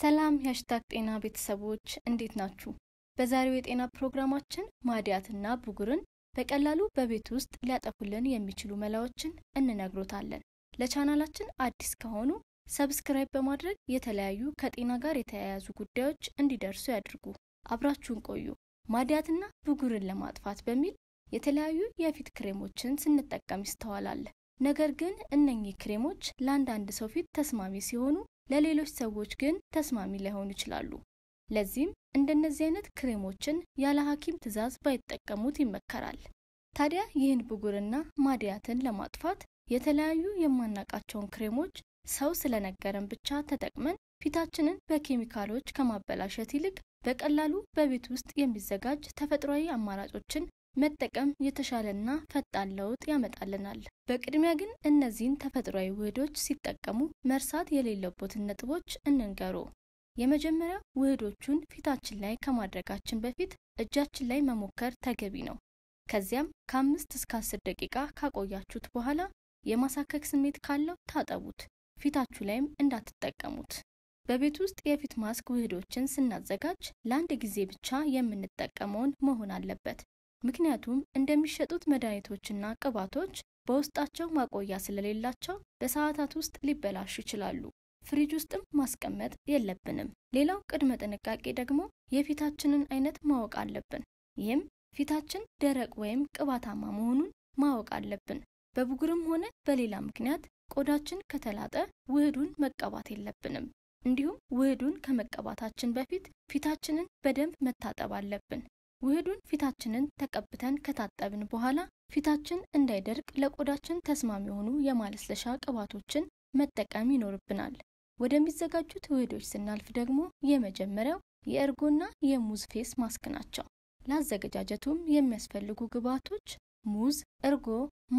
ሰላም የሀሽታግ ጤና ቤተሰቦች እንዴት ናችሁ? በዛሬው የጤና ፕሮግራማችን ማዲያትና ብጉርን በቀላሉ በቤት ውስጥ ሊያጠፉልን የሚችሉ መላዎችን እንነግሮታለን። ለቻናላችን አዲስ ከሆኑ ሰብስክራይብ በማድረግ የተለያዩ ከጤና ጋር የተያያዙ ጉዳዮች እንዲደርሱ ያድርጉ። አብራችሁን ቆዩ። ማዲያትና ብጉርን ለማጥፋት በሚል የተለያዩ የፊት ክሬሞችን ስንጠቀም ይስተዋላል። ነገር ግን እነኚህ ክሬሞች ለአንዳንድ ሰው ፊት ተስማሚ ሲሆኑ ለሌሎች ሰዎች ግን ተስማሚ ላይሆኑ ይችላሉ። ለዚህም እንደነዚህ አይነት ክሬሞችን ያለ ሐኪም ትዕዛዝ ባይጠቀሙት ይመከራል። ታዲያ ይህን ብጉርና ማድያትን ለማጥፋት የተለያዩ የማናቃቸውን ክሬሞች ሰው ስለነገረን ብቻ ተጠቅመን ፊታችንን በኬሚካሎች ከማበላሸት ይልቅ በቀላሉ በቤት ውስጥ የሚዘጋጅ ተፈጥሯዊ አማራጮችን መጠቀም የተሻለና ፈጣን ለውጥ ያመጣልናል። በቅድሚያ ግን እነዚህን ተፈጥሯዊ ውህዶች ሲጠቀሙ መርሳት የሌለቦትን ነጥቦች እንንገሩ። የመጀመሪያ ውህዶቹን ፊታችን ላይ ከማድረጋችን በፊት እጃችን ላይ መሞከር ተገቢ ነው። ከዚያም ከአምስት እስከ አስር ደቂቃ ካቆያችሁት በኋላ የማሳከክ ስሜት ካለው ታጠቡት፣ ፊታችሁ ላይም እንዳትጠቀሙት። በቤት ውስጥ የፊት ማስክ ውህዶችን ስናዘጋጅ ለአንድ ጊዜ ብቻ የምንጠቀመውን መሆን አለበት። ምክንያቱም እንደሚሸጡት መድኃኒቶችና ቅባቶች በውስጣቸው ማቆያ ስለሌላቸው በሰዓታት ውስጥ ሊበላሹ ይችላሉ። ፍሪጅ ውስጥም ማስቀመጥ የለብንም። ሌላው ቅድመ ጥንቃቄ ደግሞ የፊታችንን አይነት ማወቅ አለብን። ይህም ፊታችን ደረቅ ወይም ቅባታማ መሆኑን ማወቅ አለብን። በብጉርም ሆነ በሌላ ምክንያት ቆዳችን ከተላጠ ውህዱን መቀባት የለብንም። እንዲሁም ውህዱን ከመቀባታችን በፊት ፊታችንን በደንብ መታጠብ አለብን። ውህዱን ፊታችንን ተቀብተን ከታጠብን በኋላ ፊታችን እንዳይደርቅ ለቆዳችን ተስማሚ የሆኑ የማለስለሻ ቅባቶችን መጠቀም ይኖርብናል። ወደሚዘጋጁት ውህዶች ስናልፍ ደግሞ የመጀመሪያው የእርጎና የሙዝ ፌስ ማስክ ናቸው። ለአዘገጃጀቱም የሚያስፈልጉ ግብዓቶች ሙዝ፣ እርጎ፣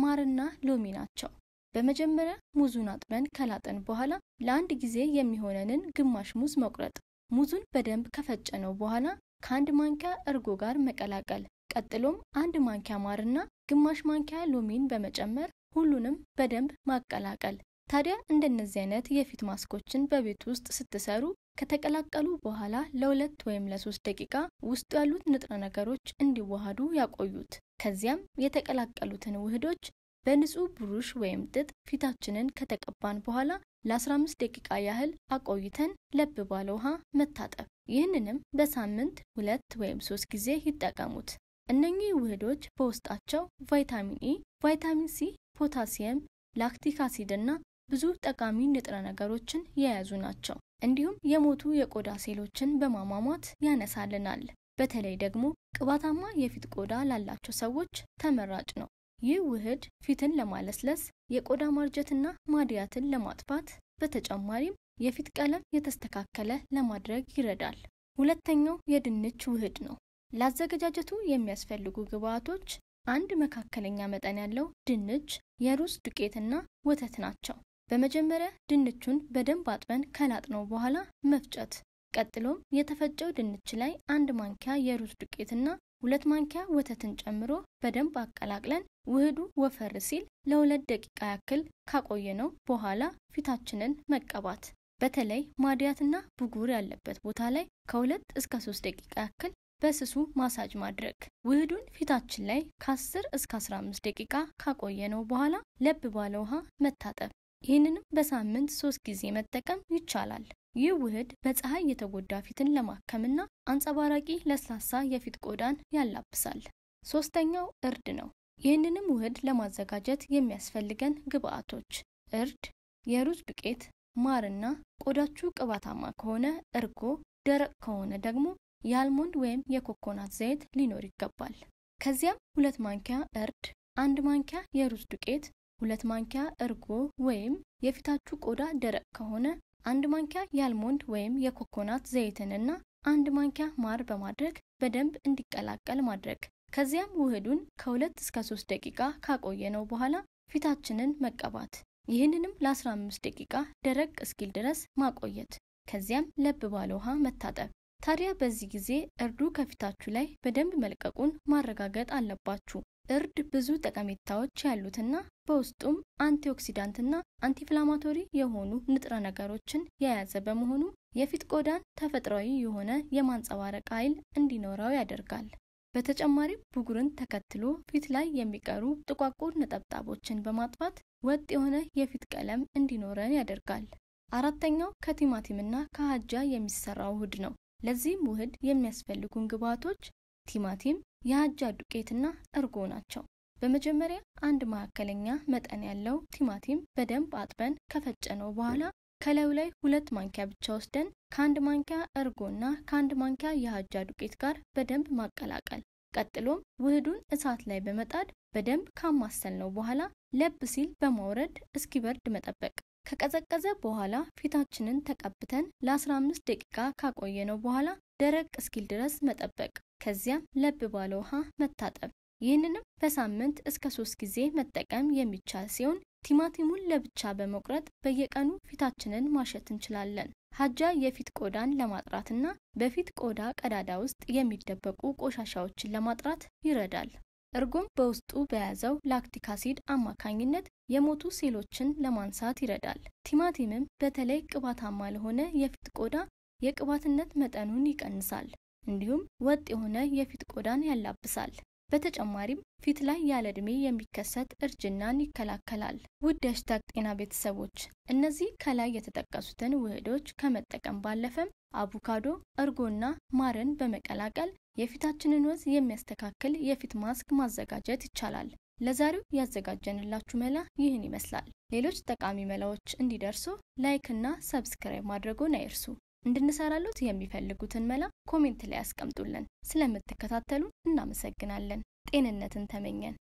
ማርና ሎሚ ናቸው። በመጀመሪያ ሙዙን አጥበን ከላጠን በኋላ ለአንድ ጊዜ የሚሆነንን ግማሽ ሙዝ መቁረጥ። ሙዙን በደንብ ከፈጨነው በኋላ ከአንድ ማንኪያ እርጎ ጋር መቀላቀል። ቀጥሎም አንድ ማንኪያ ማርና ግማሽ ማንኪያ ሎሚን በመጨመር ሁሉንም በደንብ ማቀላቀል። ታዲያ እንደነዚህ አይነት የፊት ማስኮችን በቤት ውስጥ ስትሰሩ ከተቀላቀሉ በኋላ ለሁለት ወይም ለሶስት ደቂቃ ውስጡ ያሉት ንጥረ ነገሮች እንዲዋሃዱ ያቆዩት። ከዚያም የተቀላቀሉትን ውህዶች በንጹህ ብሩሽ ወይም ጥጥ ፊታችንን ከተቀባን በኋላ ለ15 ደቂቃ ያህል አቆይተን ለብ ባለ ውሃ መታጠብ። ይህንንም በሳምንት ሁለት ወይም ሶስት ጊዜ ይጠቀሙት። እነኚህ ውህዶች በውስጣቸው ቫይታሚን ኢ፣ ቫይታሚን ሲ፣ ፖታሲየም፣ ላክቲክ አሲድ እና ብዙ ጠቃሚ ንጥረ ነገሮችን የያዙ ናቸው። እንዲሁም የሞቱ የቆዳ ሴሎችን በማሟሟት ያነሳልናል። በተለይ ደግሞ ቅባታማ የፊት ቆዳ ላላቸው ሰዎች ተመራጭ ነው። ይህ ውህድ ፊትን ለማለስለስ፣ የቆዳ ማርጀትና ማድያትን ለማጥፋት በተጨማሪም የፊት ቀለም የተስተካከለ ለማድረግ ይረዳል። ሁለተኛው የድንች ውህድ ነው። ለአዘገጃጀቱ የሚያስፈልጉ ግብአቶች አንድ መካከለኛ መጠን ያለው ድንች፣ የሩዝ ዱቄትና ወተት ናቸው። በመጀመሪያ ድንቹን በደንብ አጥበን ከላጥነው በኋላ መፍጨት። ቀጥሎም የተፈጨው ድንች ላይ አንድ ማንኪያ የሩዝ ዱቄትና ሁለት ማንኪያ ወተትን ጨምሮ በደንብ አቀላቅለን ውህዱ ወፈር ሲል ለሁለት ደቂቃ ያክል ካቆየነው በኋላ ፊታችንን መቀባት። በተለይ ማድያትና ብጉር ያለበት ቦታ ላይ ከሁለት እስከ ሶስት ደቂቃ ያክል በስሱ ማሳጅ ማድረግ። ውህዱን ፊታችን ላይ ከ10 እስከ 15 ደቂቃ ካቆየ ነው በኋላ ለብ ባለ ውሃ መታጠብ። ይህንንም በሳምንት ሶስት ጊዜ መጠቀም ይቻላል። ይህ ውህድ በፀሐይ የተጎዳ ፊትን ለማከምና አንጸባራቂ ለስላሳ የፊት ቆዳን ያላብሳል። ሶስተኛው እርድ ነው። ይህንንም ውህድ ለማዘጋጀት የሚያስፈልገን ግብአቶች እርድ፣ የሩዝ ዱቄት፣ ማርና ቆዳችሁ ቅባታማ ከሆነ እርጎ፣ ደረቅ ከሆነ ደግሞ የአልሞንድ ወይም የኮኮናት ዘይት ሊኖር ይገባል። ከዚያም ሁለት ማንኪያ እርድ፣ አንድ ማንኪያ የሩዝ ዱቄት፣ ሁለት ማንኪያ እርጎ ወይም የፊታችሁ ቆዳ ደረቅ ከሆነ አንድ ማንኪያ የአልሞንድ ወይም የኮኮናት ዘይትንና አንድ ማንኪያ ማር በማድረግ በደንብ እንዲቀላቀል ማድረግ። ከዚያም ውህዱን ከሁለት እስከ ሶስት ደቂቃ ካቆየነው በኋላ ፊታችንን መቀባት ይህንንም ለ15 ደቂቃ ደረቅ እስኪል ድረስ ማቆየት፣ ከዚያም ለብ ባለ ውሃ መታጠብ። ታዲያ በዚህ ጊዜ እርዱ ከፊታችሁ ላይ በደንብ መልቀቁን ማረጋገጥ አለባችሁ። እርድ ብዙ ጠቀሜታዎች ያሉትና በውስጡም አንቲኦክሲዳንትና አንቲፍላማቶሪ የሆኑ ንጥረ ነገሮችን የያዘ በመሆኑ የፊት ቆዳን ተፈጥሯዊ የሆነ የማንጸባረቅ ኃይል እንዲኖረው ያደርጋል። በተጨማሪም ብጉርን ተከትሎ ፊት ላይ የሚቀሩ ጥቋቁር ነጠብጣቦችን በማጥፋት ወጥ የሆነ የፊት ቀለም እንዲኖረን ያደርጋል። አራተኛው ከቲማቲምና ከአጃ የሚሰራው ውህድ ነው። ለዚህም ውህድ የሚያስፈልጉን ግብዓቶች ቲማቲም፣ የአጃ ዱቄትና እርጎ ናቸው። በመጀመሪያ አንድ መካከለኛ መጠን ያለው ቲማቲም በደንብ አጥበን ከፈጨነው በኋላ ከላዩ ላይ ሁለት ማንኪያ ብቻ ወስደን ከአንድ ማንኪያ እርጎ እና ከአንድ ማንኪያ የአጃ ዱቄት ጋር በደንብ ማቀላቀል። ቀጥሎም ውህዱን እሳት ላይ በመጣድ በደንብ ነው በኋላ ለብ ሲል በማውረድ እስኪበርድ መጠበቅ። ከቀዘቀዘ በኋላ ፊታችንን ተቀብተን ለ15 ደቂቃ ካቆየነው በኋላ ደረቅ እስኪል ድረስ መጠበቅ። ከዚያም ለብ ባለ ውሃ መታጠብ። ይህንንም በሳምንት እስከ ሶስት ጊዜ መጠቀም የሚቻል ሲሆን ቲማቲሙን ለብቻ በመቁረጥ በየቀኑ ፊታችንን ማሸት እንችላለን። ሀጃ የፊት ቆዳን ለማጥራትና በፊት ቆዳ ቀዳዳ ውስጥ የሚደበቁ ቆሻሻዎችን ለማጥራት ይረዳል። እርጎም በውስጡ በያዘው ላክቲክ አሲድ አማካኝነት የሞቱ ሴሎችን ለማንሳት ይረዳል። ቲማቲምም በተለይ ቅባታማ ለሆነ የፊት ቆዳ የቅባትነት መጠኑን ይቀንሳል፣ እንዲሁም ወጥ የሆነ የፊት ቆዳን ያላብሳል። በተጨማሪም ፊት ላይ ያለ ዕድሜ የሚከሰት እርጅናን ይከላከላል። ውድ ሀሽታግ ጤና ቤተሰቦች እነዚህ ከላይ የተጠቀሱትን ውህዶች ከመጠቀም ባለፈም አቮካዶ፣ እርጎና ማርን በመቀላቀል የፊታችንን ወዝ የሚያስተካክል የፊት ማስክ ማዘጋጀት ይቻላል። ለዛሬው ያዘጋጀንላችሁ መላ ይህን ይመስላል። ሌሎች ጠቃሚ መላዎች እንዲደርሱ ላይክ እና ሰብስክራይብ ማድረጉን አይርሱ። እንድንሰራሉት የሚፈልጉትን መላ ኮሜንት ላይ ያስቀምጡልን። ስለምትከታተሉ እናመሰግናለን። ጤንነትን ተመኘን።